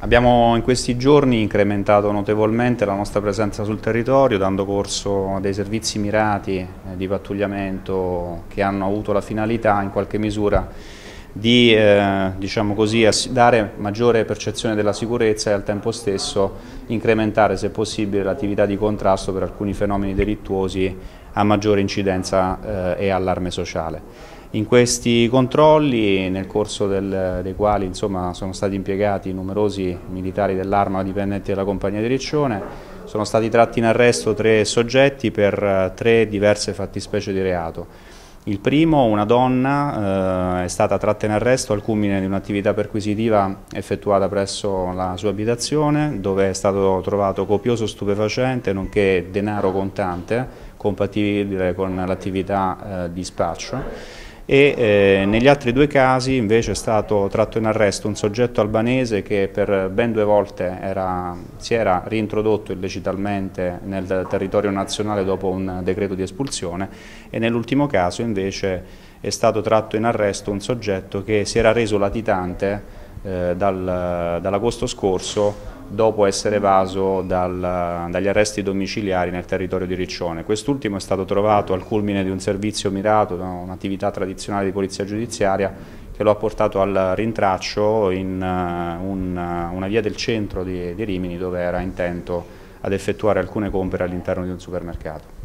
Abbiamo in questi giorni incrementato notevolmente la nostra presenza sul territorio dando corso a dei servizi mirati eh, di pattugliamento che hanno avuto la finalità in qualche misura di eh, diciamo così, dare maggiore percezione della sicurezza e al tempo stesso incrementare se possibile l'attività di contrasto per alcuni fenomeni delittuosi a maggiore incidenza eh, e allarme sociale. In questi controlli, nel corso del, dei quali insomma, sono stati impiegati numerosi militari dell'Arma dipendenti della compagnia di Riccione, sono stati tratti in arresto tre soggetti per eh, tre diverse fattispecie di reato. Il primo, una donna, eh, è stata tratta in arresto al culmine di un'attività perquisitiva effettuata presso la sua abitazione, dove è stato trovato copioso stupefacente nonché denaro contante compatibile con l'attività eh, di spaccio e eh, negli altri due casi invece è stato tratto in arresto un soggetto albanese che per ben due volte era, si era reintrodotto illecitalmente nel territorio nazionale dopo un decreto di espulsione e nell'ultimo caso invece è stato tratto in arresto un soggetto che si era reso latitante eh, dal, dall'agosto scorso dopo essere evaso dal, dagli arresti domiciliari nel territorio di Riccione. Quest'ultimo è stato trovato al culmine di un servizio mirato, un'attività tradizionale di polizia giudiziaria che lo ha portato al rintraccio in uh, un, eh, una via del centro di, di Rimini dove era intento ad effettuare alcune compere all'interno di un supermercato.